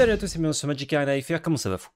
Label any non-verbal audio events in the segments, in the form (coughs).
Salut à tous c'est bienvenue sur Magic Arena comment ça va fou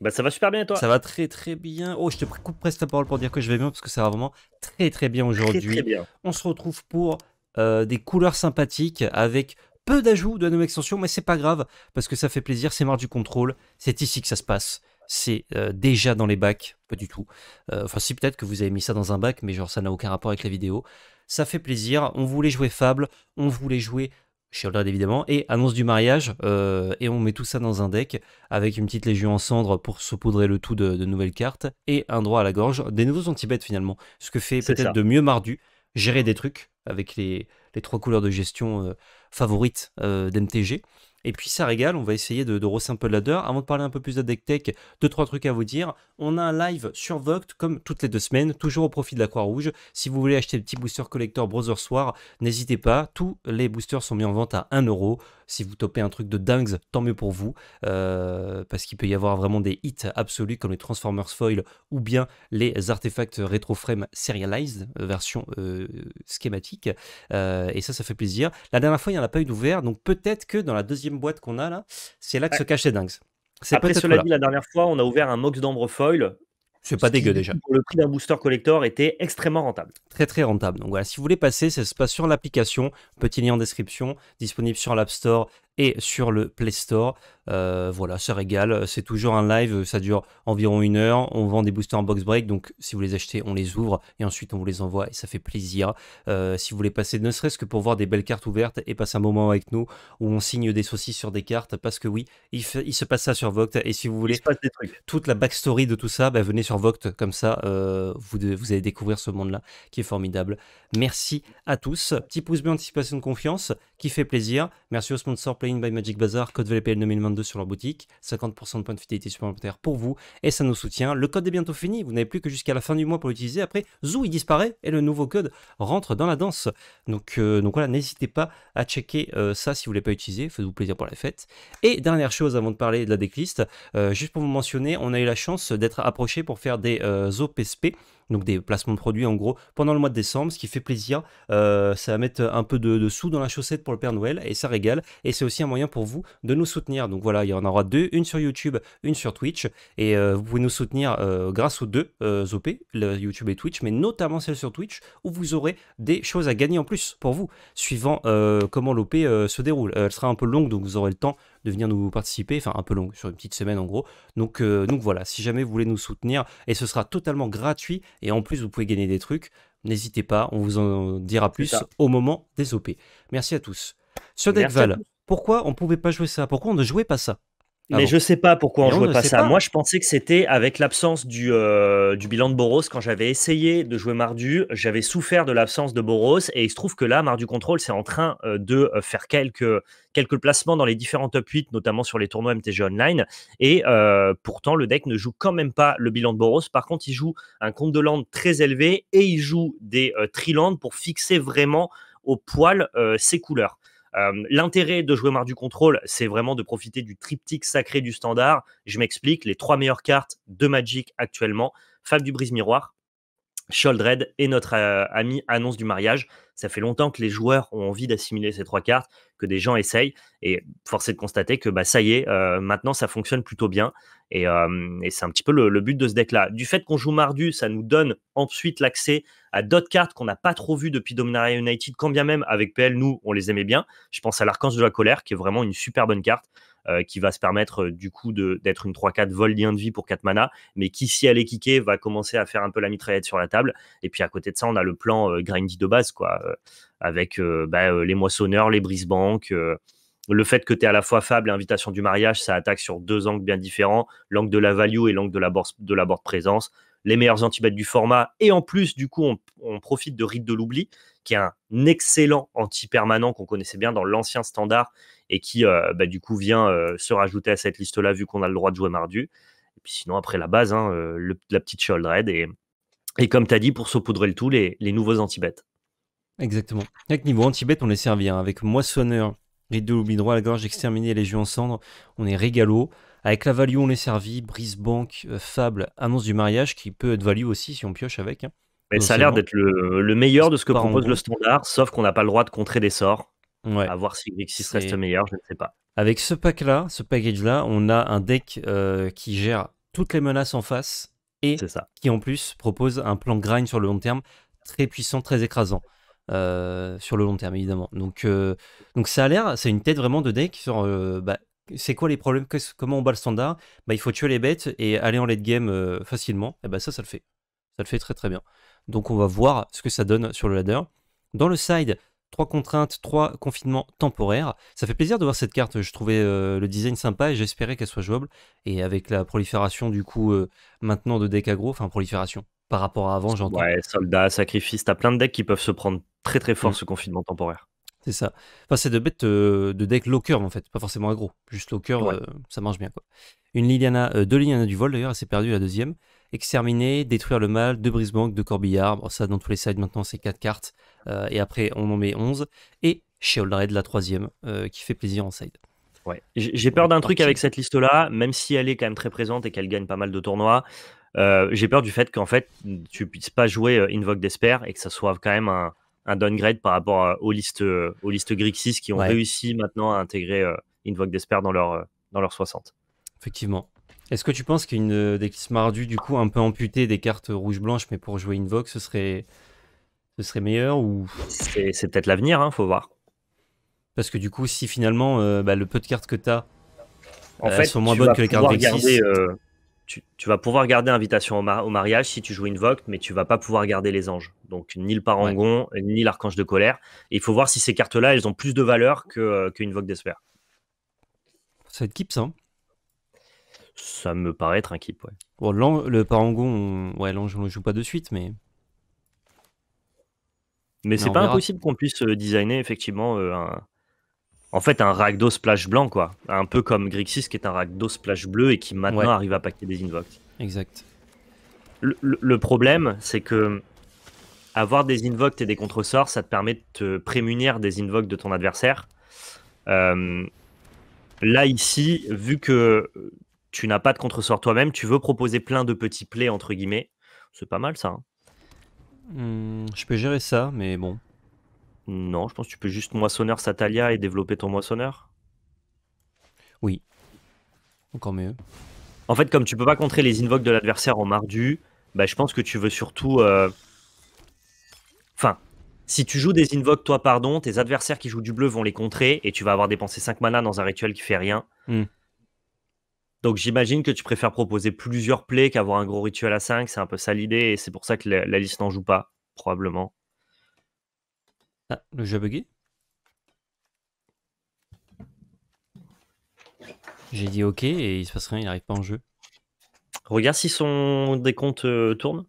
Bah ça va super bien toi Ça va très très bien. Oh je te coupe presque la parole pour dire que je vais bien parce que ça va vraiment très très bien aujourd'hui. On se retrouve pour euh, des couleurs sympathiques avec peu d'ajouts de la nouvelle extension mais c'est pas grave parce que ça fait plaisir, c'est marre du contrôle, c'est ici que ça se passe. C'est euh, déjà dans les bacs, pas du tout. Euh, enfin si peut-être que vous avez mis ça dans un bac mais genre ça n'a aucun rapport avec la vidéo. Ça fait plaisir, on voulait jouer Fable, on voulait jouer Shieldred évidemment, et annonce du mariage, euh, et on met tout ça dans un deck, avec une petite légion en cendre pour saupoudrer le tout de, nouvelles cartes, et un droit à la gorge, des nouveaux anti-bêtes finalement, ce que fait peut-être de mieux Mardu, gérer des trucs avec les, trois couleurs de gestion euh, favorites euh, d'MTG. Et puis ça régale, on va essayer de, de un peu la ladder. Avant de parler un peu plus de deck tech, deux, trois trucs à vous dire. On a un live sur Voct, comme toutes les deux semaines, toujours au profit de la Croix-Rouge. Si vous voulez acheter le petit booster collector Brother Soir, n'hésitez pas. Tous les boosters sont mis en vente à 1€. Si vous topez un truc de dingue, tant mieux pour vous, euh, parce qu'il peut y avoir vraiment des hits absolus comme les Transformers Foil ou bien les artefacts Retroframe Serialized, euh, version euh, schématique. et ça, ça fait plaisir. La dernière fois, il n'y en a pas eu d'ouvert, donc peut-être que dans la deuxième boîte qu'on a là, c'est là que se cachent les dingues. Après, cela dit, la dernière fois, on a ouvert un Mox d'Ambre Foil c'est pas dégueu déjà. le prix d'un booster collector était extrêmement rentable. Très très rentable. Donc voilà, si vous voulez passer, ça se passe sur l'application. Petit lien en description, disponible sur l'App Store et sur le Play Store. Euh, voilà, ça régale. C'est toujours un live, ça dure environ une heure. On vend des boosters en box break, donc si vous les achetez, on les ouvre et ensuite on vous les envoie et ça fait plaisir. Euh, si vous voulez passer, ne serait-ce que pour voir des belles cartes ouvertes et passer un moment avec nous où on signe des saucisses sur des cartes, parce que oui, il, se passe ça sur Voct. Et si vous voulez toute la backstory de tout ça, bah, venez sur Voct, comme ça euh, vous, vous allez découvrir ce monde-là qui est formidable. Merci à tous. Petit pouce bleu, anticipation de confiance qui fait plaisir. Merci au sponsor Playing by Magic Bazaar, code VLPL 2022 sur leur boutique. 50% de points de fidélité supplémentaires pour vous et ça nous soutient. Le code est bientôt fini. Vous n'avez plus que jusqu'à la fin du mois pour l'utiliser. Après, Zou, il disparaît et le nouveau code rentre dans la danse. Donc, euh, voilà, n'hésitez pas à checker euh, ça si vous ne l'avez pas utilisé. Faites-vous plaisir pour la fête. Et dernière chose avant de parler de la decklist, euh, juste pour vous mentionner, on a eu la chance d'être approché pour faire des OPSP donc des placements de produits en gros, pendant le mois de décembre, ce qui fait plaisir. Euh, ça va mettre un peu de, sous dans la chaussette pour le Père Noël et ça régale. Et c'est aussi un moyen pour vous de nous soutenir. Donc voilà, il y en aura deux, une sur YouTube, une sur Twitch. Et euh, vous pouvez nous soutenir euh, grâce aux deux OP, YouTube et Twitch, mais notamment celle sur Twitch, où vous aurez des choses à gagner en plus pour vous, suivant comment l'OP se déroule. Elle sera un peu longue, donc vous aurez le temps de venir nous participer, enfin un peu long, sur une petite semaine en gros. Donc, euh, donc voilà, si jamais vous voulez nous soutenir, et ce sera totalement gratuit, et en plus vous pouvez gagner des trucs, n'hésitez pas, on vous en dira plus au moment des OP. Merci à tous. Sur Deckval, pourquoi on ne pouvait pas jouer ça Pourquoi on ne jouait pas ça ah mais je je sais pas pourquoi on ne jouait pas ça. Moi, je pensais que c'était avec l'absence euh, du, bilan de Boros. Quand j'avais essayé de jouer Mardu, j'avais souffert de l'absence de Boros. Et il se trouve que là, Mardu Control, c'est en train euh, de euh, faire quelques, quelques placements dans les différents top 8, notamment sur les tournois MTG Online. Et pourtant, le deck ne joue quand même pas le bilan de Boros. Par contre, il joue un compte de land très élevé et il joue des trilandes pour fixer vraiment au poil ses couleurs. L'intérêt de jouer Mardu du contrôle, c'est vraiment de profiter du triptyque sacré du standard. Je m'explique, les trois meilleures cartes de Magic actuellement, Fab du Brise Miroir, Sholdred et notre ami annonce du mariage. Ça fait longtemps que les joueurs ont envie d'assimiler ces trois cartes, que des gens essayent. Et force est de constater que bah, ça y est, maintenant ça fonctionne plutôt bien. Et, c'est un petit peu le, but de ce deck-là. Du fait qu'on joue Mardu, ça nous donne ensuite l'accès à d'autres cartes qu'on n'a pas trop vues depuis Dominaria United, quand bien même avec PL, nous, on les aimait bien. Je pense à l'Archange de la Colère, qui est vraiment une super bonne carte. Euh, qui va se permettre euh, du coup d'être une 3-4 vol lien de vie pour 4 mana, mais qui, si elle est kickée, va commencer à faire un peu la mitraillette sur la table. Et puis à côté de ça, on a le plan euh, grindy de base, quoi, avec bah, les moissonneurs, les brise-banques, le fait que tu es à la fois fable et invitation du mariage, ça attaque sur deux angles bien différents, l'angle de la value et l'angle de la bourse de la board présence, les meilleurs anti du format, et en plus, du coup, on, profite de Rite de l'oubli, qui est un excellent anti-permanent qu'on connaissait bien dans l'ancien standard, et qui, euh, bah, du coup, vient euh, se rajouter à cette liste-là, vu qu'on a le droit de jouer mardu. Et puis sinon, après la base, hein, euh, la petite Shield Red, et, et comme tu as dit, pour saupoudrer le tout, les, nouveaux anti Exactement. Avec niveau anti on les servi hein. avec Moissonneur Rideau l'oubli droit, la gorge exterminée, les jeux en cendres, on est régalo. Avec la value, on est servi. Brise Banque, euh, Fable, annonce du mariage qui peut être value aussi si on pioche avec. Hein. Mais ça a l'air d'être le, meilleur de ce que propose le standard, sauf qu'on n'a pas le droit de contrer des sorts. Ouais. À voir si Grixis reste meilleur, je ne sais pas. Avec ce pack-là, ce package-là, on a un deck euh, qui gère toutes les menaces en face et ça. qui en plus propose un plan grind sur le long terme très puissant, très écrasant. Euh, sur le long terme, évidemment. Donc, euh, donc ça a l'air, c'est une tête vraiment de deck sur euh, bah, c'est quoi les problèmes, comment on bat le standard. Bah, il faut tuer les bêtes et aller en late game facilement. Et eh bah, ben, ça, ça le fait. Ça le fait très très bien. Donc on va voir ce que ça donne sur le ladder. Dans le side, trois contraintes, trois confinements temporaires. Ça fait plaisir de voir cette carte. Je trouvais le design sympa et j'espérais qu'elle soit jouable. Et avec la prolifération du coup maintenant de deck agro, enfin prolifération par rapport à avant, j'entends. Ouais, soldats, sacrifice, t'as plein de decks qui peuvent se prendre très très fort mm. ce confinement temporaire. C'est ça. Enfin, c'est de bêtes euh, de deck locker en fait, pas forcément aggro, juste locker, euh, ça marche bien quoi. Une Liliana, euh, deux Liliana du vol d'ailleurs, elle s'est perdue la deuxième. Exterminer, détruire le mal, deux Brisbank, deux Corbillard, bon, ça dans tous les sides maintenant c'est quatre cartes, et après on en met 11. Et Red la troisième, qui fait plaisir en side. Ouais. J'ai peur d'un truc avec cette liste-là, même si elle est quand même très présente et qu'elle gagne pas mal de tournois. J'ai peur du fait qu'en fait, tu puisses pas jouer Invoke d'Esper et que ça soit quand même un, un downgrade par rapport aux listes, euh, aux listes Grixis qui ont réussi maintenant à intégrer euh, Invoke Despair dans leur, euh, dans leur 60. Effectivement. Est-ce que tu penses qu'une Dex Mardu, du coup, un peu amputée des cartes rouge-blanche, mais pour jouer Invoke, ce serait, ce serait meilleur ou... C'est peut-être l'avenir, hein, faut voir. Parce que du coup, si finalement, bah, le peu de cartes que tu as, sont moins bonnes que les cartes Grixis tu, vas pouvoir garder invitation au, mariage si tu joues une vogue, mais tu vas pas pouvoir garder les anges. Donc ni le parangon, ni l'archange de colère. il faut voir si ces cartes-là, elles ont plus de valeur qu'une vogue euh, des Ça va être ça hein. Ça me paraît être un keep, ouais. Bon, le parangon, ouais, l'ange, on le joue pas de suite, mais. Mais c'est pas impossible qu'on puisse euh, designer effectivement euh, un, en fait un ragdos splash blanc, quoi. Un peu comme Grixis qui est un ragdos splash bleu et qui maintenant arrive à paquer des invokes. Exact. Le, problème, c'est que avoir des invokes et des contresorts, ça te permet de te prémunir des invokes de ton adversaire. Euh, là, ici, vu que tu n'as pas de contresort toi-même, tu veux proposer plein de petits plays, entre guillemets. C'est pas mal ça. Hein. Hmm, je peux gérer ça, mais bon. Non, je pense que tu peux juste moissonneur Satalia et développer ton moissonneur. Oui. Encore mieux. En fait, comme tu peux pas contrer les invokes de l'adversaire en mardu, bah, je pense que tu veux surtout. Euh, enfin, si tu joues des invokes, toi, pardon, tes adversaires qui jouent du bleu vont les contrer et tu vas avoir dépensé 5 mana dans un rituel qui fait rien. Hmm. Donc j'imagine que tu préfères proposer plusieurs plays qu'avoir un gros rituel à 5. C'est un peu ça l'idée et c'est pour ça que la liste n'en joue pas, probablement. Ah, le jeu a bugué J'ai dit OK et il se passe rien, il n'arrive pas en jeu. Regarde si son décompte euh, tourne.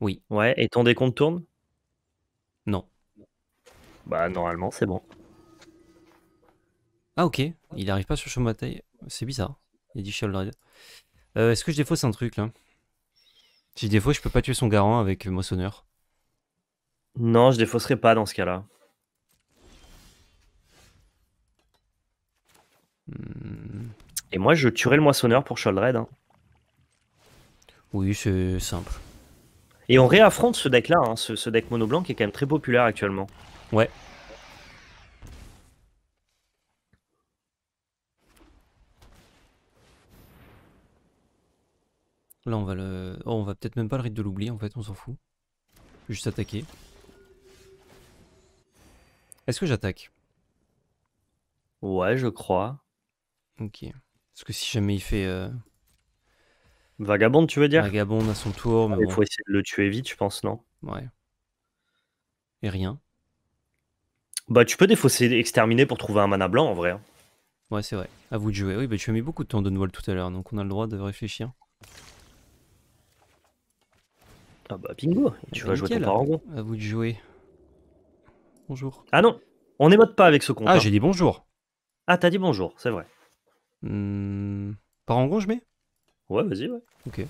Oui. Ouais, et ton décompte tourne Non. Bah normalement c'est bon. Ah ok, il n'arrive pas sur Shomatei. C'est bizarre. Il dit Shield euh, Est-ce que je défausse un truc là Si je défausse, je peux pas tuer son garant avec euh, Sonneur. Non, je défausserai pas dans ce cas-là. Hmm. Et moi, je tuerai le moissonneur pour Sholdred. Hein. Oui, c'est simple. Et on réaffronte ce deck-là, hein, ce, deck mono blanc qui est quand même très populaire actuellement. Ouais. Là, on va le. Oh, on va peut-être même pas le rite de l'oubli en fait, on s'en fout. Juste attaquer. Est-ce que j'attaque Ouais, je crois. Ok. Parce que si jamais il fait. Vagabonde euh, Vagabond, tu veux dire Vagabond à son tour, Il ah, faut essayer de le tuer vite, je pense, non ouais. Et rien. Bah, tu peux défausser exterminer pour trouver un mana blanc en vrai. Hein. Ouais, c'est vrai. À vous de jouer. Oui, bah, tu as mis beaucoup de temps de Noël tout à l'heure, donc on a le droit de réfléchir. Ah bah, bingo, bah, tu vas jouer ton À vous de jouer bonjour. Ah non, on n'émote pas avec ce compte. Ah, hein. j'ai dit bonjour. Ah, t'as dit bonjour, c'est vrai. Hmm, par en gros, je mets Ouais, vas-y, ouais. Ok.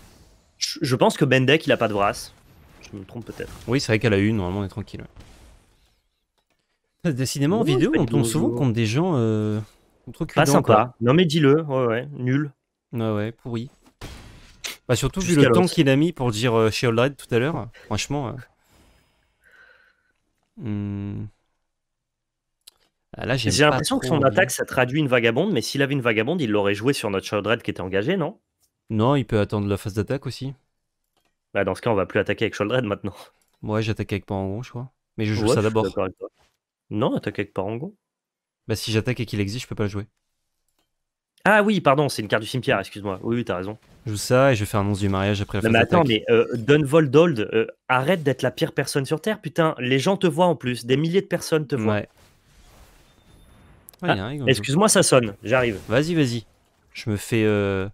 Je, pense que Bendek, il a pas de brasse. Je me trompe peut-être. Oui, c'est vrai qu'elle a une, normalement, on est tranquille. Décidément, en vidéo, on tombe souvent contre des gens euh, trop Pas sympa. Non, mais dis-le, ouais, ouais, nul. Ouais, ouais, pourri. Bah, surtout vu le temps qu'il a mis pour dire euh, chez tout à l'heure, franchement. Euh, Hmm. Ah, j'ai l'impression que son attaque, ça traduit une vagabonde, mais s'il avait une vagabonde, il l'aurait joué sur notre Sholdred qui était engagé, non Non, il peut attendre la phase d'attaque aussi. Bah, dans ce cas, on va plus attaquer avec Sholdred maintenant. Moi, j'attaque avec Parangon, je crois. Mais je joue ça d'abord. Non, attaque avec Parangon. Bah, si j'attaque et qu'il existe, je peux pas le jouer. Ah oui, pardon, c'est une carte du cimetière, excuse-moi. Oui, oui, t'as raison. Je joue ça et je fais annonce du mariage après Non, mais attends, mais euh, euh, arrête d'être la pire personne sur Terre, putain. Les gens te voient en plus, des milliers de personnes te voient. Ouais. Ah, excuse-moi, ça sonne, j'arrive. Vas-y, vas-y. Je me fais, euh,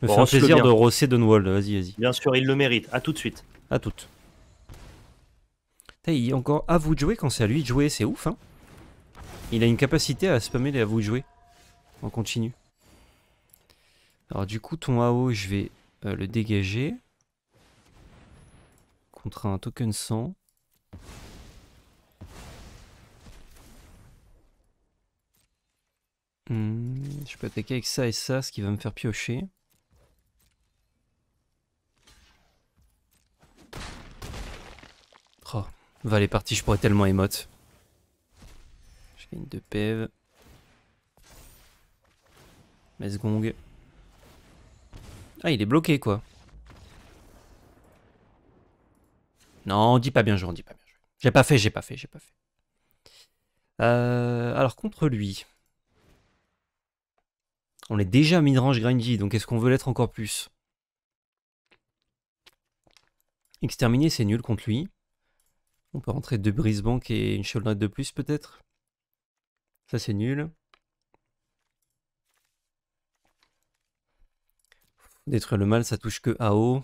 me fais un plaisir de rosser Dunwald, vas-y, vas-y. Bien sûr, il le mérite. À tout de suite. À toute. Il est encore à vous de jouer quand c'est à lui de jouer, c'est ouf, hein. Il a une capacité à spammer les à vous de jouer. On continue. Alors du coup, ton AO, je vais euh, le dégager. Contre un token 100. Hmm, je peux attaquer avec ça et ça, ce qui va me faire piocher. Oh, va les parties, je pourrais tellement émote. Je gagne 2 pèves. E Mesgong. Ah, il est bloqué, quoi. Non, on dit pas bien joué, on dit pas bien J'ai pas fait, j'ai pas fait, j'ai pas fait. Euh, alors, contre lui. On est déjà midrange grindy, donc est-ce qu'on veut l'être encore plus Exterminer, c'est nul contre lui. On peut rentrer deux brise-banques et une Shoal de plus, peut-être. Ça, c'est nul. Détruire le mal, ça touche que AO.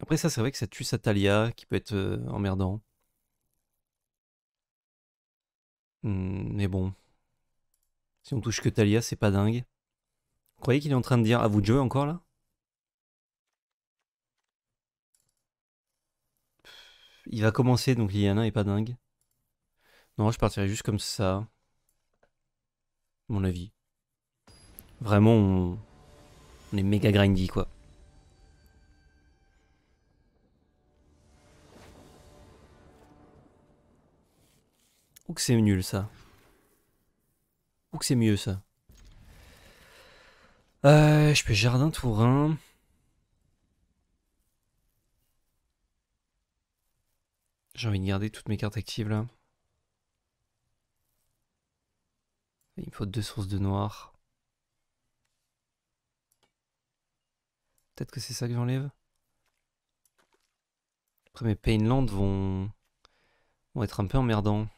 Après ça, c'est vrai que ça tue Satalia, qui peut être euh, emmerdant. Hmm, mais bon. Si on touche que Talia, c'est pas dingue. Vous croyez qu'il est en train de dire à vous de jouer encore là Il va commencer, donc l'Iana est pas dingue. Non, je partirai juste comme ça. Mon avis. Vraiment, on... On est méga grindy quoi. Ou que c'est nul ça. Ou que c'est mieux ça. Euh, je peux jardin Tourin. J'ai envie de garder toutes mes cartes actives là. Il me faut deux sources de noir. Peut-être que c'est ça que j'enlève. Après, mes Painland vont... vont être un peu emmerdants.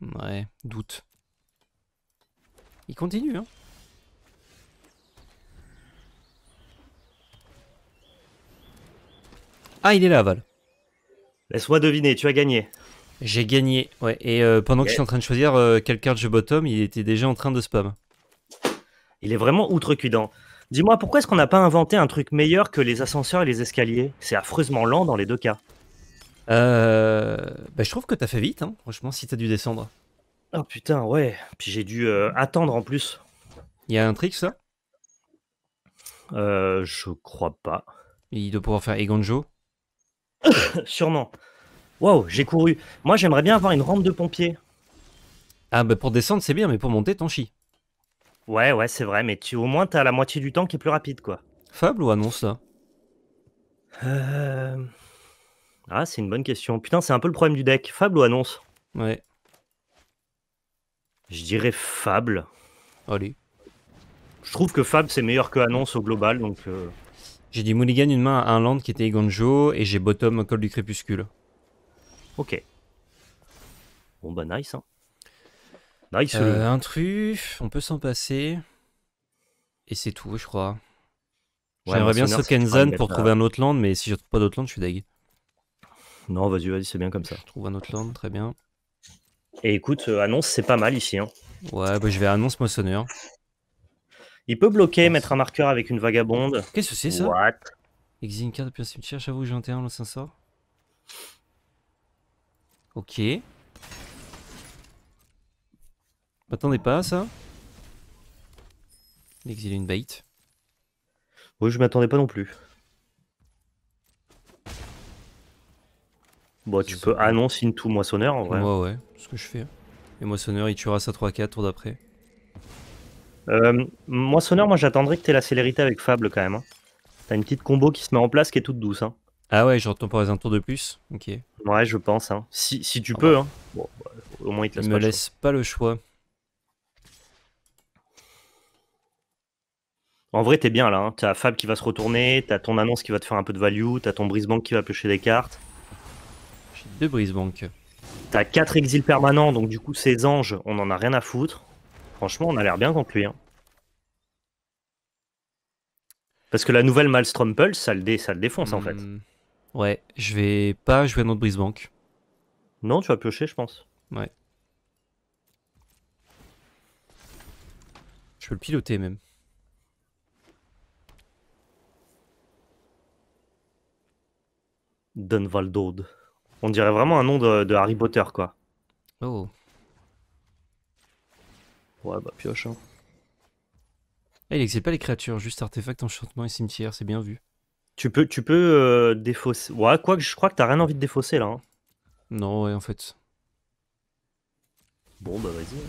Ouais, doute. Il continue, hein Ah, il est là, Val. Laisse-moi deviner, tu as gagné. J'ai gagné, ouais. Et euh, pendant que je suis en train de choisir euh, quelle carte je bottom, il était déjà en train de spam. Il est vraiment outrecuidant. Dis-moi, pourquoi est-ce qu'on n'a pas inventé un truc meilleur que les ascenseurs et les escaliers C'est affreusement lent dans les deux cas. Euh... Bah, je trouve que t'as fait vite, hein, franchement, si t'as dû descendre. Oh putain, ouais. Puis j'ai dû euh, attendre en plus. Il y a un trick, ça euh, Je crois pas. Il doit pouvoir faire Egonjo (coughs) Sûrement. Wow, j'ai couru. Moi, j'aimerais bien avoir une rampe de pompier. Ah, bah pour descendre, c'est bien, mais pour monter, t'en chies. Ouais, ouais, c'est vrai, mais tu, au moins, t'as la moitié du temps qui est plus rapide, quoi. Fable ou annonce, là euh... Ah, c'est une bonne question. Putain, c'est un peu le problème du deck. Fable ou annonce Ouais. Je dirais Fable. Allez. Je trouve que Fable, c'est meilleur que annonce au global, donc... Euh. J'ai dit Mulligan une main à un land qui était Igonjo, et j'ai bottom Col du Crépuscule. Ok. Bon bah nice, hein. Euh, un truc, on peut s'en passer. Et c'est tout, je crois. J'aimerais bien Sokenzan pour trouver un autre land, mais si je trouve pas d'autre land, je suis deg. Non, vas-y, vas-y, c'est bien comme ça. Je trouve un autre land, très bien. Et écoute, euh, annonce, c'est pas mal ici. Hein. Ouais, bah, je vais annonce moissonneur. Il peut bloquer, mettre un marqueur avec une vagabonde. Qu'est-ce que c'est ça What une carte depuis un cimetière, j'avoue, j'ai un un sort. Ok m'attendais bah, pas à ça Exil une bait. Oui, je m'attendais pas non plus. Bon, bah, tu peux annoncer une tout moissonneur en vrai. Ouais, ouais, ce que je fais. Et moissonneur, il tuera sa 3-4 tour d'après. Euh, moissonneur, moi j'attendrai que tu aies la célérité avec Fable quand même. Hein. T'as une petite combo qui se met en place qui est toute douce. Hein. Ah ouais, j'entends temporise un tour de plus Ok. Ouais, je pense. Hein. Si, si, tu ah peux. Bah. au moins, il te laisse me laisse pas le choix. En vrai, t'es bien là. Hein. T'as Fab qui va se retourner, t'as ton annonce qui va te faire un peu de value, t'as ton Brisebank qui va piocher des cartes. J'ai deux Brisebank. T'as quatre exils permanents, donc du coup, ces anges, on en a rien à foutre. Franchement, on a l'air bien contre lui. Hein. Parce que la nouvelle Malstrom Pulse, ça le, défonce en fait. Hmm. Ouais, je vais pas jouer à notre Brisebank. Non, tu vas piocher, je pense. Ouais. Je peux le piloter même. Dunvaldode On dirait vraiment un nom de, Harry Potter, quoi. Oh. Ouais, bah pioche. Hein. Eh, il n'existe pas les créatures, juste artefacts, enchantements et cimetière, c'est bien vu. Tu peux, tu peux euh, défausser. Ouais, quoi que je crois que t'as rien envie de défausser là. Hein. Non, ouais, en fait. Bon, bah vas-y. Hein.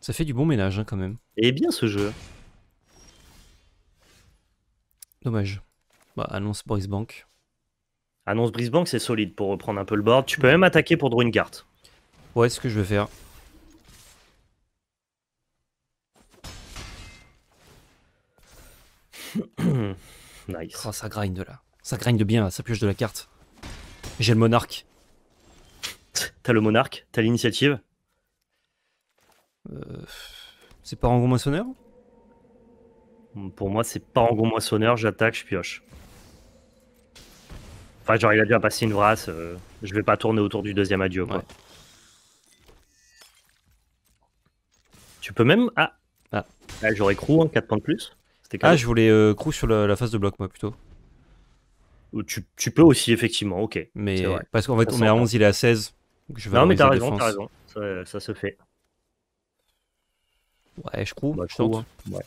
Ça fait du bon ménage hein, quand même. Et bien ce jeu. Dommage. Bah, annonce Brice Annonce Brice c'est solide pour reprendre un peu le board. Tu peux même attaquer pour draw une carte. Ouais, ce que je vais faire. (coughs) nice. Oh, ça grind là. Ça de bien ça pioche de la carte. J'ai le monarque. (laughs) T'as le monarque T'as l'initiative euh, C'est pas en gros Moissonneur Pour moi, c'est pas en gros Moissonneur, j'attaque, je pioche. Enfin, genre, il a déjà passé une brasse. Euh, je vais pas tourner autour du deuxième adieu, quoi. Tu peux même. Ah Ah, ah J'aurais crew, hein, 4 points de plus. Ah, je voulais euh, crew sur la, phase de bloc, moi, plutôt. Tu, tu peux aussi, effectivement, ok. Mais parce qu'en fait, on est à 11, il est à 16. Je non, mais t'as raison, t'as raison. Ça, se fait. Ouais, je crew, bah, je hein. Ouais.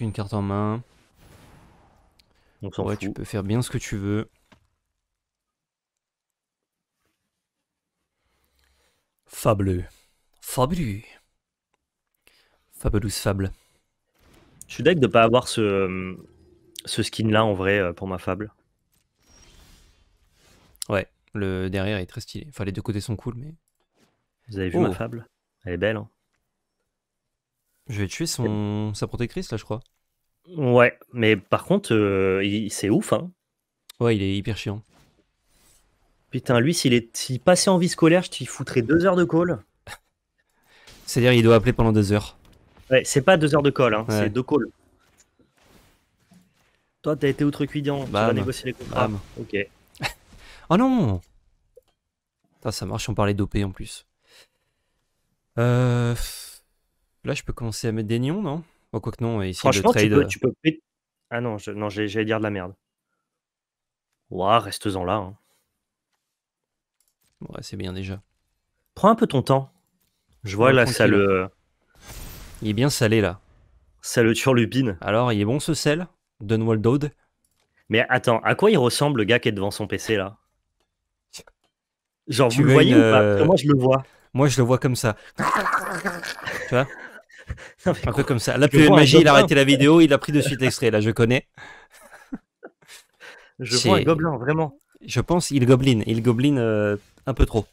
Une carte en main. Donc, ouais, tu peux faire bien ce que tu veux. Fableux. Fableux. Fableuse fable. Je suis deck de pas avoir ce, ce skin là en vrai euh, pour ma fable. Ouais, le derrière est très stylé. Enfin, les deux côtés sont cool, mais. Vous avez vu ma oh. fable Elle est belle. Hein je vais tuer son... sa protectrice, là, je crois. Ouais, mais par contre, euh, il... c'est ouf, hein. Ouais, il est hyper chiant. Putain, lui, s'il est... passait en vie scolaire, je t'y foutrais deux heures de call. (laughs) C'est-à-dire, il doit appeler pendant deux heures. Ouais, c'est pas deux heures de call, hein, c'est deux calls. Toi, t'as été outrecuidant, tu vas négocier les contrats. Ah Ok. (laughs) oh non Ça marche, on parlait d'OP, en plus. Euh... Là, je peux commencer à mettre des nions, non oh, Quoi que non, ici, Franchement, trade... tu, peux, Ah non, non j'allais dire de la merde. Ouah, reste-en là. Hein. Ouais, c'est bien déjà. Prends un peu ton temps. Je vois là, ça le... Il est bien salé là. Ça le turlupine. Alors, il est bon ce sel Dunwall Ode. Mais attends, à quoi il ressemble le gars qui est devant son PC là Genre, tu vous le voyez ou pas euh, Moi, je le vois. Moi, je le vois comme ça. tu vois (laughs) un peu comme ça. la plus magie, il a arrêté la vidéo, il a pris de suite l'extrait. Là, je connais. (laughs) je vois un gobelin, vraiment. Je pense il gobline Il gobline euh, un peu trop.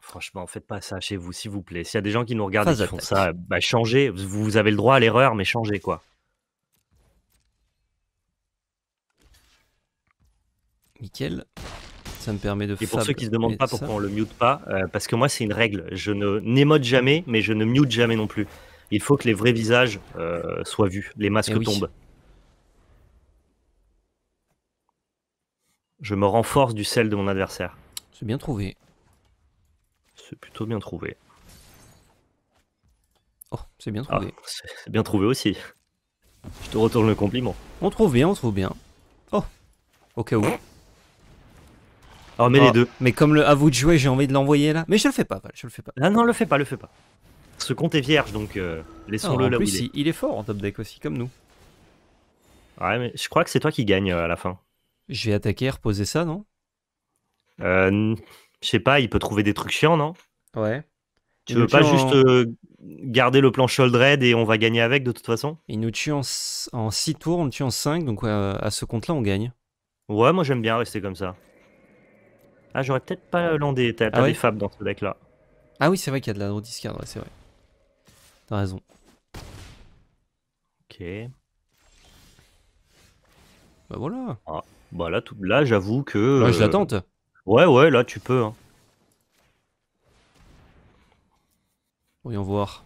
Franchement, faites pas ça chez vous, s'il vous plaît. S'il y a des gens qui nous regardent et font ça, bah, changez. Vous avez le droit à l'erreur, mais changez, quoi. Nickel me permet de. Et pour ceux qui se demandent pas pourquoi on le mute pas, euh, parce que moi c'est une règle. Je ne n'émote jamais, mais je ne mute jamais non plus. Il faut que les vrais visages euh, soient vus, les masques eh tombent. Je me renforce du sel de mon adversaire. C'est bien trouvé. C'est plutôt bien trouvé. Oh, c'est bien trouvé. Ah, c'est bien trouvé aussi. Je te retourne le compliment. On trouve bien, on trouve bien. Oh, au cas où. Alors mets les deux. Mais comme le à vous de jouer, j'ai envie de l'envoyer là. Mais je le fais pas, je le fais pas. Non, ah non, le fais pas, le fais pas. Ce compte est vierge, donc euh, laissons-le là plus, il est. Il est fort en top deck aussi, comme nous. Ouais, mais je crois que c'est toi qui gagne euh, à la fin. Je vais attaquer, reposer ça, non euh, Je sais pas, il peut trouver des trucs chiants, non Ouais. Tu veux pas juste garder le plan Sholdred et on va gagner avec de toute façon Il nous tue en, 6 tours, on le tue en 5, donc à ce compte-là, on gagne. Ouais, moi j'aime bien rester comme ça. Ah, j'aurais peut-être pas ah. landé. T'as ah des fables dans ce deck-là. Ah oui, c'est vrai qu'il y a de la droite discard, c'est vrai. T'as raison. Ok. Bah voilà. Ah, bah là, tout... là j'avoue que. Ouais je euh, Ouais, ouais, là, tu peux. Hein. Voyons voir.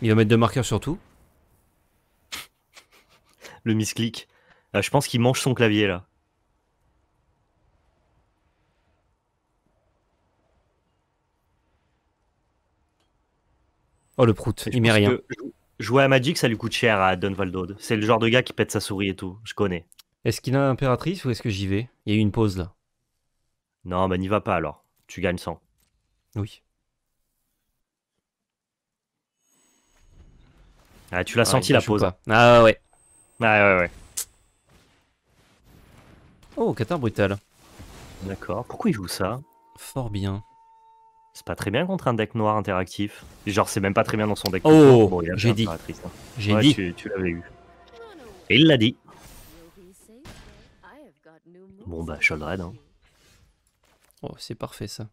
Il va mettre deux marqueurs sur tout. Le misclick. Ah, je pense qu'il mange son clavier là. Oh le prout, il met rien. Jouer à Magic, ça lui coûte cher à Don C'est le genre de gars qui pète sa souris et tout, je connais. Est-ce qu'il a l'impératrice ou est-ce que j'y vais Il y a eu une pause là. Non, bah n'y va pas alors. Tu gagnes 100. Oui. Ah, tu l'as ah, senti la pause. Ah ouais. Ah ouais, ouais. Oh, catin brutal. D'accord. Pourquoi il joue ça Fort bien. C'est pas très bien contre un deck noir interactif. Genre, c'est même pas très bien dans son deck. Oh, j'ai dit. Hein. J'ai dit. Tu, l'avais eu. Et il l'a dit. Bon, bah, Sholdred. Hein. Oh, c'est parfait ça.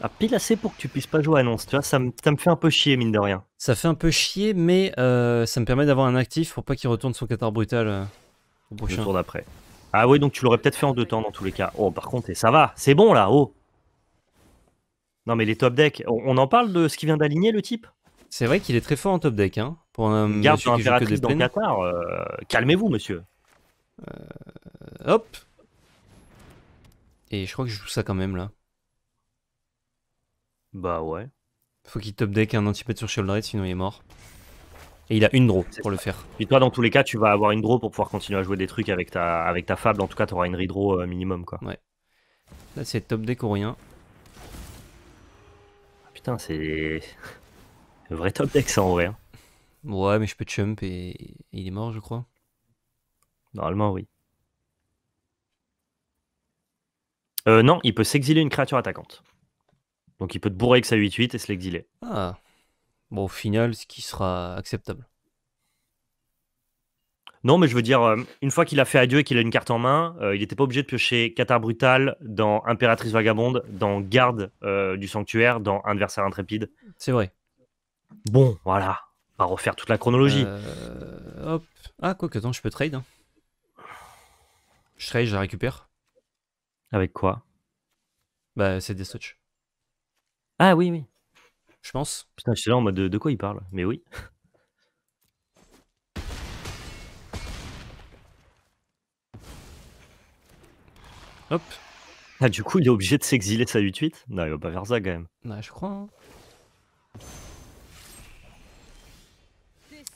Ah, pile assez pour que tu puisses pas jouer à annonce, tu vois, ça me, fait un peu chier, mine de rien. Ça fait un peu chier, mais euh, ça me permet d'avoir un actif pour pas qu'il retourne son Qatar brutal euh, au prochain. tour d'après. Ah oui, donc tu l'aurais peut-être fait en deux temps dans tous les cas. Oh, par contre, et ça va, c'est bon là, oh non, mais les top decks, on, en parle de ce qui vient d'aligner le type C'est vrai qu'il est très fort en top deck. Hein, pour un Garde sur dans Qatar, euh, calmez-vous, monsieur. Euh, hop Et je crois que je joue ça quand même là. Bah ouais. Faut qu'il top deck un anti-pet sur Shieldred, sinon il est mort. Et il a une draw pour le faire. Et toi, dans tous les cas, tu vas avoir une draw pour pouvoir continuer à jouer des trucs avec ta, avec ta fable. En tout cas, t'auras auras une redraw euh, minimum. Quoi. Ouais. Là, c'est top deck ou rien c'est (laughs) vrai top deck ça en vrai. Hein. Ouais, mais je peux chump et il est mort, je crois. Normalement, oui. Euh, non, il peut s'exiler une créature attaquante. Donc il peut te bourrer avec sa 8-8 et se l'exiler. Ah. Bon, au final, ce qui sera acceptable. Non, mais je veux dire, euh, une fois qu'il a fait adieu et qu'il a une carte en main, euh, il n'était pas obligé de piocher Qatar Brutal dans Impératrice Vagabonde, dans Garde euh, du Sanctuaire, dans Adversaire Intrépide. C'est vrai. Bon, voilà. On va refaire toute la chronologie. hop. Ah, quoi que, attends, je peux trade. Hein. Je trade, je la récupère. Avec quoi Bah, c'est des touch. Ah oui, oui. Je pense. Putain, je suis là en mode de quoi il parle, mais oui. Hop. Ah, du coup, il est obligé de s'exiler sa 8-8 Non, il va pas faire ça quand même. Non bah, je crois. Hein.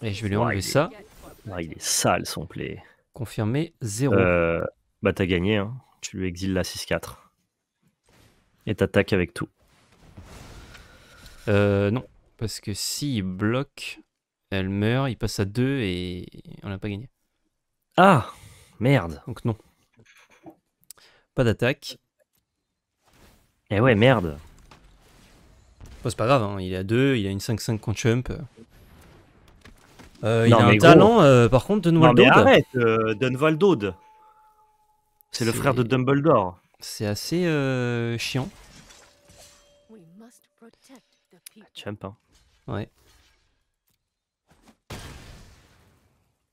Et je vais lui enlever ça. il est sale son play. Confirmé 0. Euh, bah, t'as gagné. Hein. Tu lui exiles la 6-4. Et t'attaques avec tout. Euh, non. Parce que s'il si bloque, elle meurt, il passe à 2 et on n'a pas gagné. Ah Merde Donc non. Pas d'attaque. Eh ouais, merde. c'est pas grave, hein. il est à 2, il a une 5-5 contre Chump. Euh, il a un talent, euh, par contre, de Waldo. Arrête, euh, C'est le frère de Dumbledore. C'est assez euh, chiant. Chump, hein. Ouais.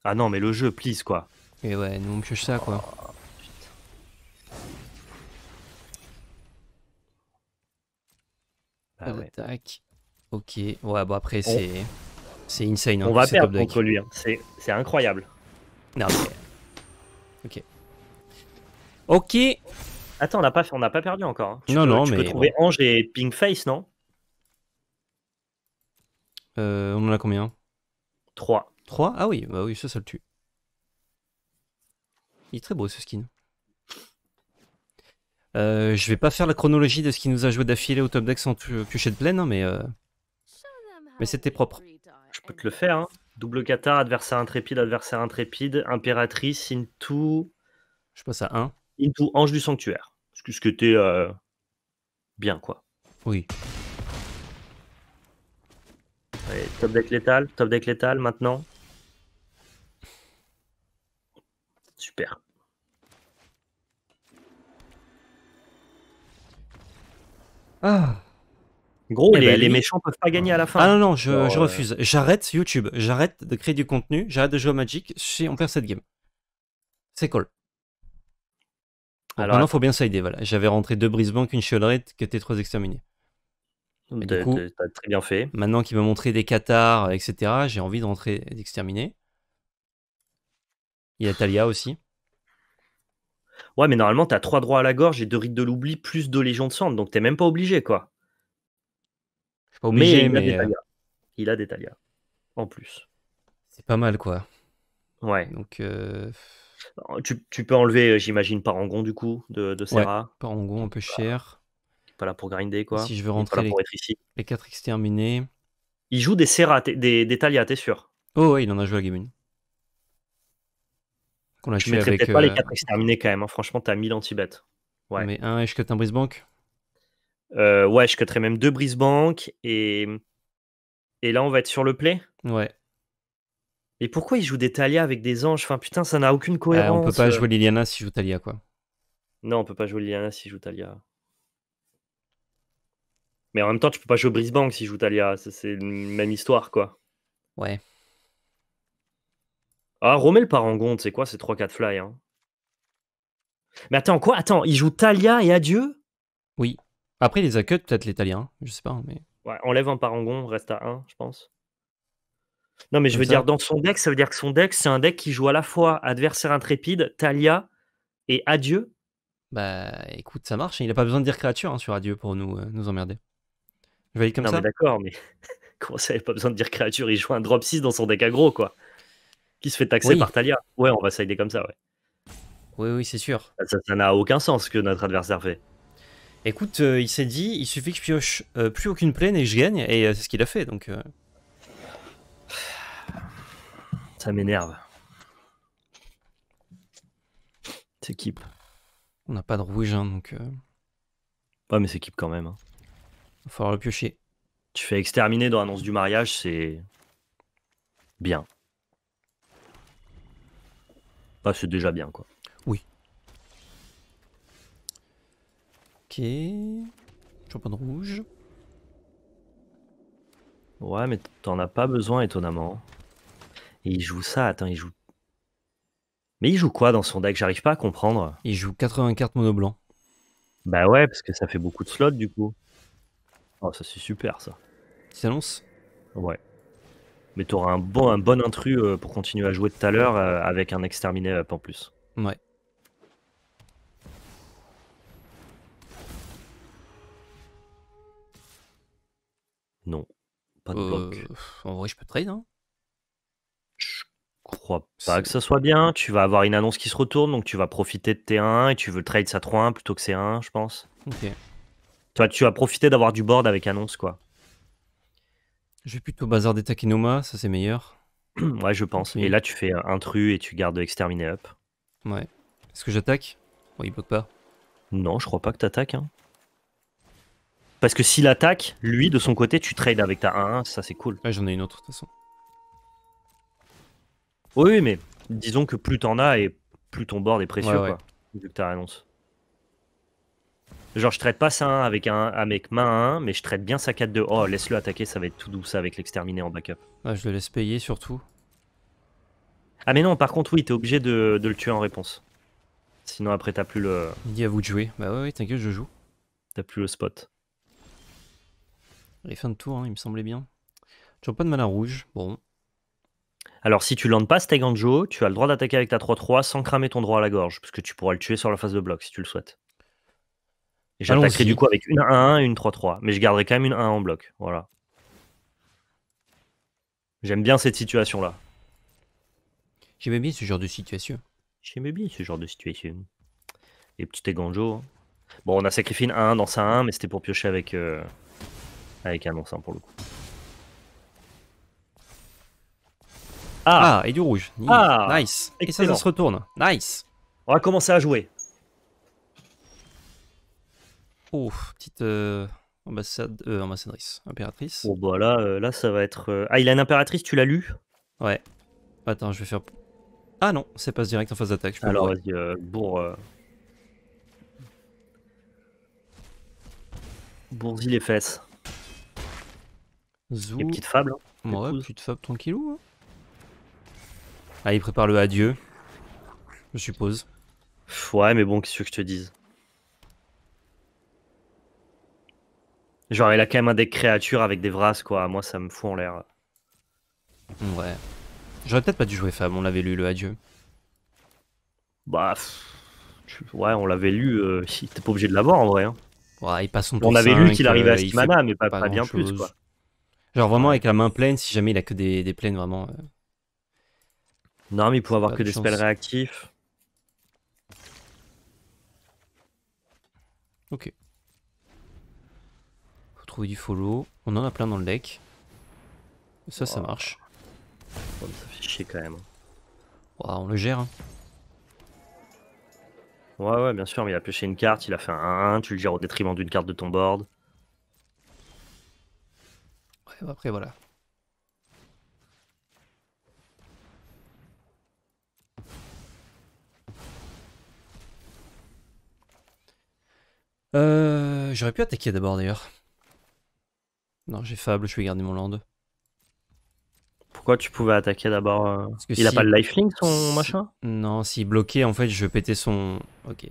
Ah non, mais le jeu, please, quoi. Et ouais, nous on pioche ça, quoi. Ah ah ok. Ouais, bon après c'est c'est insane. Hein, on va perdre contre lui. Hein. c'est C'est incroyable. Ok. Ok. Attends, on n'a pas on n'a pas perdu encore. Hein. Tu non peux, non mais. trouver Ange et Face, non euh, On en a combien 3 3 Ah oui bah oui ça ça le tue. Il est très beau ce skin. Euh, je vais pas faire la chronologie de ce qui nous a joué d'affilée au top deck sans piocher de pleine, hein, mais, euh, mais c'était propre. Je peux te le faire. Hein. Double Qatar, adversaire intrépide, adversaire intrépide, impératrice, into. Je passe à 1. Into ange du sanctuaire. Ce que t'es euh, bien, quoi. Oui. Allez, top deck létal, top deck létal maintenant. Super. Ah. Gros, les, méchants peuvent pas gagner à la fin. Ah non, non, je, euh, refuse. J'arrête YouTube. J'arrête de créer du contenu. J'arrête de jouer à Magic si on perd cette game. C'est cool Alors, faut bien s'aider. Voilà. J'avais rentré deux brisbans une qui que t'es trois exterminés. T'as très bien fait. Maintenant qu'il m'a montré des cathares, etc., j'ai envie de rentrer d'exterminer. Il y a Talia aussi. Ouais, mais normalement, t'as 3 trois droits à la gorge et deux rites de l'oubli plus deux légions de sang, donc t'es même pas obligé, quoi. Je pas obligé, mais. Il, A des euh, talia En plus. C'est pas mal, quoi. Ouais. Donc. Euh, oh, tu, tu, peux enlever, euh, j'imagine, Parangon du coup, de, de Serra. Parangon un peu cher. Pas là pour grinder, quoi. Si je veux rentrer pour être ici. les quatre exterminés. Il joue des Serra, des, des t'es sûr Oh, ouais, il en a joué à 1 je mettrais peut-être pas les 4 euh, exterminés quand même. Hein. Franchement, t'as 1000 anti-bêtes. Ouais. Mais un, et je cut un Brisebank euh, Ouais, je cutterais même deux Brisebank. Et... et là, on va être sur le play Ouais. Et pourquoi ils joue des Talia avec des anges Enfin, putain, ça n'a aucune cohérence. Bah, on peut pas euh. jouer Liliana si joue Talia, quoi. Non, on peut pas jouer Liliana si joue Talia. Mais en même temps, tu peux pas jouer brisebank si joue Talia. C'est la même histoire, quoi. Ouais. Ah, Romel parangon parangon, c'est quoi ces 3-4 fly hein. Mais attends, quoi Attends, il joue Talia et Adieu Oui. Après, il les a peut-être l'Italien, je sais pas. Hein, mais... Ouais, enlève un parangon, reste à 1, je pense. Non, mais je veux dire, dans son deck, ça veut dire que son deck, c'est un deck qui joue à la fois adversaire intrépide, Talia et Adieu Bah écoute, ça marche, hein, il n'a pas besoin de dire créature sur Adieu pour nous, euh, nous emmerder. Je vais aller comme non, ça. D'accord, mais, (laughs) comment ça, il n'a pas besoin de dire créature Il joue un drop 6 dans son deck aggro, quoi qui se fait taxer par Talia. Ouais, on va s'aider comme ça, ouais. Oui, oui, c'est sûr. Ça n'a aucun sens ce que notre adversaire fait. Écoute, euh, il s'est dit, il suffit que je pioche euh, plus aucune plaine et je gagne, et euh, c'est ce qu'il a fait, donc... Ça m'énerve. C'est kip. On n'a pas de rouge, hein, donc... Ouais, mais c'est kip quand même. Hein. Il va falloir le piocher. Tu fais exterminer dans l'annonce du mariage, c'est... Bien. Bah, c'est déjà bien, quoi. Oui. Ok. Champagne rouge. Ouais, mais t'en as pas besoin, étonnamment. Et il joue ça, attends, il joue. Mais il joue quoi dans son deck J'arrive pas à comprendre. Il joue 80 cartes mono blanc. Bah ouais, parce que ça fait beaucoup de slots du coup. Oh, ça c'est super ça. Tu t'annonces Ouais mais tu auras un bon, un bon intrus euh, pour continuer à jouer tout à l'heure euh, avec un exterminé euh, en plus. Ouais. Non, pas de bloc. En vrai, je peux trade, hein Je crois pas que ça soit bien. Tu vas avoir une annonce qui se retourne, donc tu vas profiter de t 1 et tu veux trade sa 3-1 plutôt que ses 1 je pense. Ok. Toi, tu vas profiter d'avoir du board avec annonce, quoi. Je vais plutôt Bazar des Takenoma, ça c'est meilleur. (clears throat) ouais, je pense. Et là, tu fais intrus et tu gardes exterminé up. Ouais. Est-ce que j'attaque Ouais, il bloque pas. Non, je crois pas que t'attaques. Hein. Parce que s'il attaque, lui, de son côté, tu trades avec ta 1-1, ça c'est cool. Ouais, j'en ai une autre de toute façon. Oui, mais disons que plus t'en as et plus ton board est précieux, quoi. Vu que t'as annonce. Genre, je traite pas ça hein, avec un avec main 1, hein, mais je traite bien sa 4-2. Oh, laisse-le attaquer, ça va être tout doux ça avec l'exterminé en backup. Ah, je le laisse payer surtout. Ah, mais non, par contre, oui, t'es obligé de, le tuer en réponse. Sinon, après, t'as plus le. Il dit à vous de jouer. Bah ouais, t'inquiète, je joue. T'as plus le spot. Les fin de tour, hein, il me semblait bien. Toujours pas de mana rouge, bon. Alors, si tu landes pas Steganjo, tu as le droit d'attaquer avec ta 3-3 sans cramer ton droit à la gorge, parce que tu pourras le tuer sur la phase de bloc si tu le souhaites. J'attaquerai du coup avec une 1-1, et une 3-3. Mais je garderai quand même une 1 1 en bloc. Voilà. J'aime bien cette situation-là. J'aimais bien ce genre de situation. J'aimais bien ce genre de situation. Et petits Eganjo. Bon, on a sacrifié une 1 1 dans sa 1, mais c'était pour piocher avec, euh, avec un non hein, pour le coup. Ah, ah et du rouge. Ah. nice. Et ça, ça se retourne. Nice. On va commencer à jouer. Oh, petite euh, ambassade, euh, ambassadrice, impératrice. Bon, bah là, euh, là, ça va être. Euh, ah, il a une impératrice, tu l'as lu Ouais. Attends, je vais faire. Ah non, c'est passe direct en phase d'attaque. Alors, vas-y, euh. Bourzi les fesses. une petite fable. fables. Hein, ouais, une petite fable tranquillou. Hein. Ah, il prépare le adieu. Je suppose. Ouais, mais bon, qu'est-ce que je te dise Genre, il a quand même un deck créature avec des Vras, quoi. Moi, ça me fout en l'air. Ouais. J'aurais peut-être pas dû jouer Fab, on l'avait lu, le adieu. Bah. ouais, on l'avait lu. Euh, il T'es pas obligé de l'avoir en vrai. Hein. Ouais, il passe son On avait lu qu'il arrivait à 6 euh, mais pas, bien plus, quoi. Genre, vraiment, avec la main pleine, si jamais il a que des, des plaines, vraiment. Euh, non, mais il pouvait avoir que des spells réactifs. Ok du follow. On en a plein dans le deck. Ça, ça marche. ça fait quand même. Hein. on le gère. Hein. Ouais, ouais, bien sûr, mais il a pioché une carte, il a fait un 1 tu le gères au détriment d'une carte de ton board. Bah après, voilà. Euh, j'aurais pu attaquer d'abord d'ailleurs. Non, j'ai Fable, je vais garder mon land. Pourquoi tu pouvais attaquer d'abord euh, Il a pas le lifelink son machin Non, s'il bloquait, en fait, je pétais son. Ok.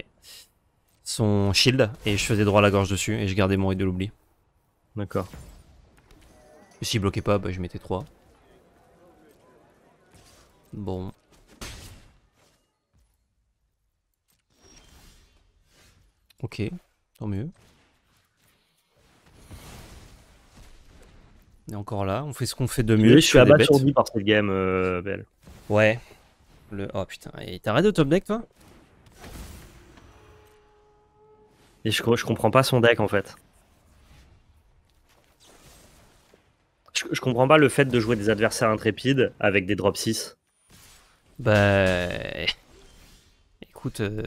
Son shield et je faisais droit à la gorge dessus et je gardais mon et de l'oubli. D'accord. S'il bloquait pas, bah, je mettais 3. Bon. Ok, tant mieux. On est encore là, on fait ce qu'on fait de mieux. je suis vie par cette game, euh, Belle. Ouais. Le... Oh putain, et t'arrêtes de top deck toi Et je, comprends pas son deck en fait. Je, comprends pas le fait de jouer des adversaires intrépides avec des drops 6. Bah. Écoute, euh,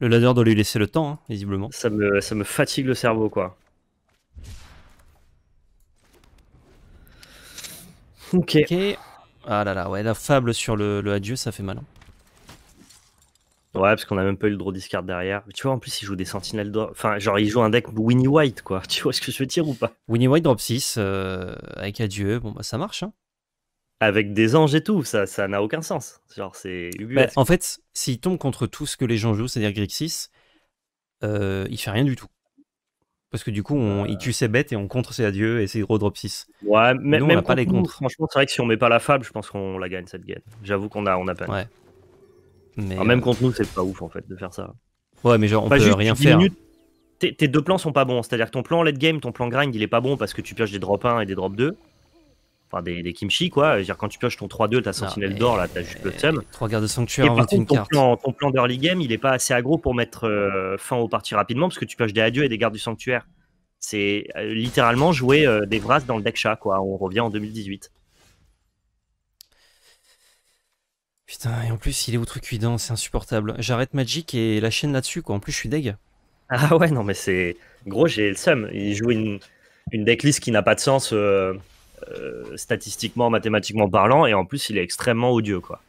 le ladder doit lui laisser le temps, hein, visiblement. Ça ça me fatigue le cerveau quoi. Ok. Ah là là, ouais, la fable sur le, adieu, ça fait mal. Hein. Ouais, parce qu'on a même pas eu le draw discard derrière. tu vois, en plus, il joue des sentinelles d'or. Enfin, genre, il joue un deck Winnie White, quoi. (laughs) Tu vois ce que je veux dire ou pas Winnie White drop 6, euh, avec adieu, bon, bah ça marche. Hein. Avec des anges et tout, ça ça n'a aucun sens. Genre, c'est. Bah, en fait, s'il tombe contre tout ce que les gens jouent, c'est-à-dire Grixis, 6 euh, il fait rien du tout. Parce que du coup, on, euh. il tue ses bêtes et on contre ses adieux et c'est gros drop 6. Ouais, mais pas les contres. Franchement, c'est vrai que si on met pas la fable, je pense qu'on la gagne cette game. J'avoue qu'on a, on a peine. Ouais. Mais ah, même euh, contre nous, c'est pas ouf en fait de faire ça. Ouais, mais genre, on peut rien faire. tes, tes deux plans sont pas bons. C'est-à-dire que ton plan late game, ton plan grind, il est pas bon parce que tu pioches des drop 1 et des drop 2 des, kimchi, quoi. dire, quand tu pioches ton 3-2, ta sentinelle d'or, là, t'as juste le euh, thème. Trois gardes de sanctuaire, et par ton plan, ton d'early game, il est pas assez aggro pour mettre euh, fin aux parties rapidement, parce que tu pioches des adieux et des gardes du sanctuaire. C'est euh, littéralement jouer des brasses dans le deck chat, quoi. On revient en 2018. Putain, et en plus, il est truc outrecuidant, c'est insupportable. J'arrête Magic et la chaîne là-dessus, quoi. En plus, je suis deg. Ah ouais, non, mais c'est. Gros, j'ai le seum. Il joue une, une decklist qui n'a pas de sens. Euh, statistiquement, mathématiquement parlant, et en plus, il est extrêmement odieux, quoi.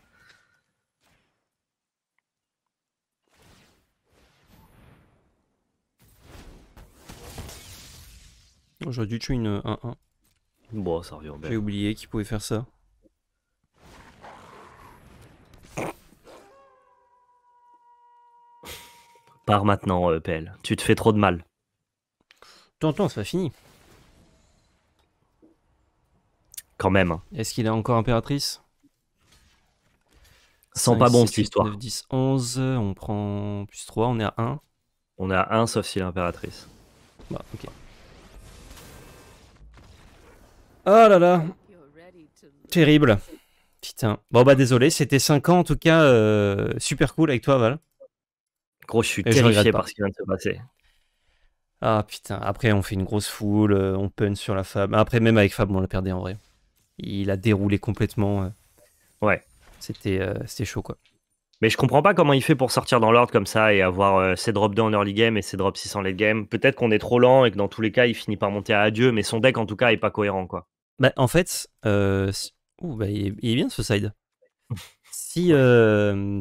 Oh, j'aurais dû tuer une 1-1. Bon, ça revient J'ai oublié qu'il pouvait faire ça. Pars maintenant, euh, PL, Tu te fais trop de mal. T'entends, c'est pas fini quand même. Hein. Est-ce qu'il est encore impératrice Sans pas bon, cette histoire. 10, 11, on prend plus 3, on est à 1. On est à 1, sauf si l'impératrice. Bah, ok. oh là là Terrible. Putain. Bon, bah, désolé, c'était 5 ans en tout cas. Euh, super cool avec toi, Val. Gros, je suis terrifié par ce qui vient de se passer. Ah putain, après on fait une grosse foule, euh, on pun sur la Fab. Après même avec Fab, on la perdait en vrai il a déroulé complètement. Euh. Ouais. Euh, c'était chaud, quoi. Mais je comprends pas comment il fait pour sortir dans l'ordre comme ça et avoir euh, ses drops 2 en early game et ses drops 6 en late game. Peut-être qu'on est trop lent et que dans tous les cas, il finit par monter à adieu, mais son deck en tout cas est pas cohérent, quoi. mais bah, en fait, bah, il, est, bien ce side. (laughs) si,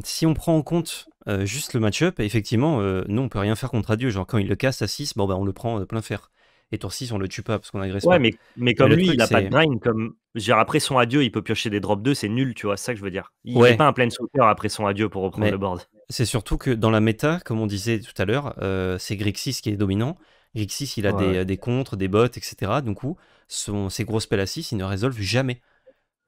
si on prend en compte juste le match-up, effectivement, nous, on peut rien faire contre Adieu. Genre, quand il le casse à 6, bah, on le prend plein fer et tour 6, on le tue pas parce qu'on agresse ouais, pas. Mais, mais comme lui, il a pas de grind. Comme... Genre, après son adieu, il peut piocher des drops 2, c'est nul, tu vois, c'est ça que je veux dire. Il n'est pas un plein shooter après son adieu pour reprendre le board. C'est surtout que dans la méta, comme on disait tout à l'heure, euh, c'est Grixis qui est dominant. Grixis, il a des, euh, des, contres, des bots, etc. Donc coup, son, ses grosses spells à 6, il ne résolvent jamais.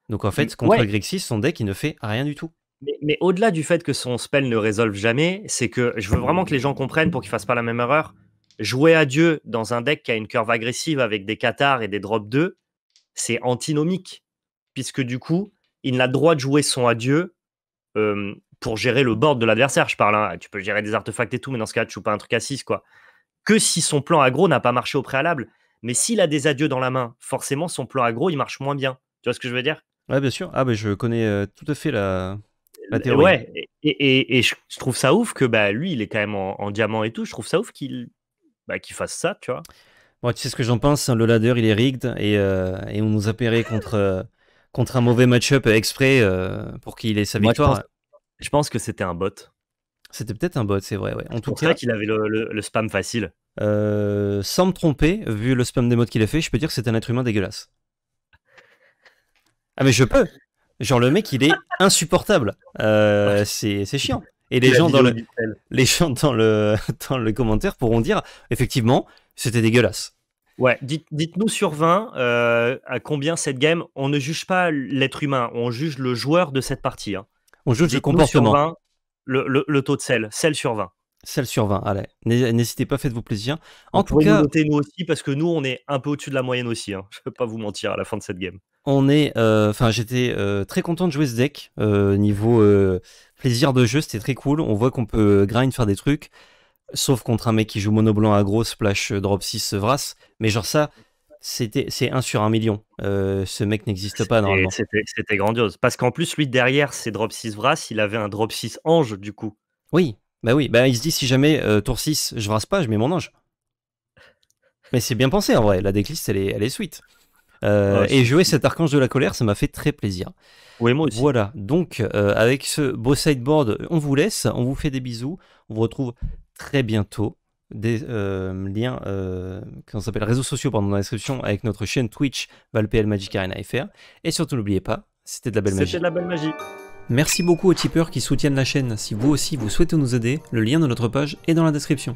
Donc en fait, contre Grixis, son deck, il ne fait rien du tout. Mais, mais au-delà du fait que son spell ne résolve jamais, c'est que je veux vraiment que les gens comprennent pour qu'ils fassent pas la même erreur jouer adieu dans un deck qui a une curve agressive avec des cathares et des drops 2, c'est antinomique. Puisque du coup, il n'a droit de jouer son adieu pour gérer le board de l'adversaire. Je parle, hein, tu peux gérer des artefacts et tout, mais dans ce cas, tu joues pas un truc à 6, quoi. Que si son plan agro n'a pas marché au préalable. Mais s'il a des adieux dans la main, forcément, son plan aggro, il marche moins bien. Tu vois ce que je veux dire Ouais, bien sûr. Ah, mais je connais euh, tout à fait la, théorie. Ouais, et, je trouve ça ouf que bah, lui, il est quand même en diamant et tout. Je trouve ça ouf qu'il bah, qu'il fasse ça, tu vois. moi tu sais ce que j'en pense, hein, le ladder il est rigged et, euh, on nous a pairé contre, euh, contre un mauvais match-up exprès euh, pour qu'il ait sa victoire. Je pense, que c'était un bot. C'était peut-être un bot, c'est vrai. Ouais. En tout cas, qu'il avait le, spam facile. sans me tromper, vu le spam des modes qu'il a fait, je peux dire que c'est un être humain dégueulasse. Ah mais je peux. Genre le mec, il est insupportable. c'est chiant. Et les gens, dans le, (laughs) les gens dans le, dans le commentaire pourront dire, effectivement, c'était dégueulasse. Ouais, dites-nous sur 20 euh, à combien cette game, on ne juge pas l'être humain, on juge le joueur de cette partie. Hein. On juge le comportement. Sur 20, le, taux de sel, sel sur 20. Sel sur 20, allez. N'hésitez pas, faites-vous plaisir. En tout cas. Nous nous aussi, parce que nous, on est un peu au-dessus de la moyenne aussi. Hein. (laughs) Je ne peux pas vous mentir à la fin de cette game on est, euh, enfin, j'étais euh, très content de jouer ce deck euh, niveau plaisir de jeu, c'était très cool. On voit qu'on peut grind, faire des trucs, sauf contre un mec qui joue mono blanc à grosse splash, drop 6, Vras. Mais genre ça, c'était c'est 1 sur 1 million. ce mec n'existe pas normalement. C'était grandiose. Parce qu'en plus, lui, derrière c'est drop 6 Vras, il avait un drop 6 ange, du coup. Oui, bah oui. Bah, il se dit, si jamais tour 6, je Vras pas, je mets mon ange. Mais c'est bien pensé en vrai. La decklist, elle est, elle est sweet. Euh, et jouer cet archange de la colère, ça m'a fait très plaisir. Oui, moi Voilà, donc euh, avec ce beau sideboard, on vous laisse, on vous fait des bisous, on vous retrouve très bientôt. Des euh, liens liens, qu'on s'appelle, réseaux sociaux, pendant dans la description, avec notre chaîne Twitch, ValPL Magic FR. Et surtout, n'oubliez pas, c'était de la belle magie. C'était de la belle magie. Merci beaucoup aux tipeurs qui soutiennent la chaîne. Si vous aussi vous souhaitez nous aider, le lien de notre page est dans la description.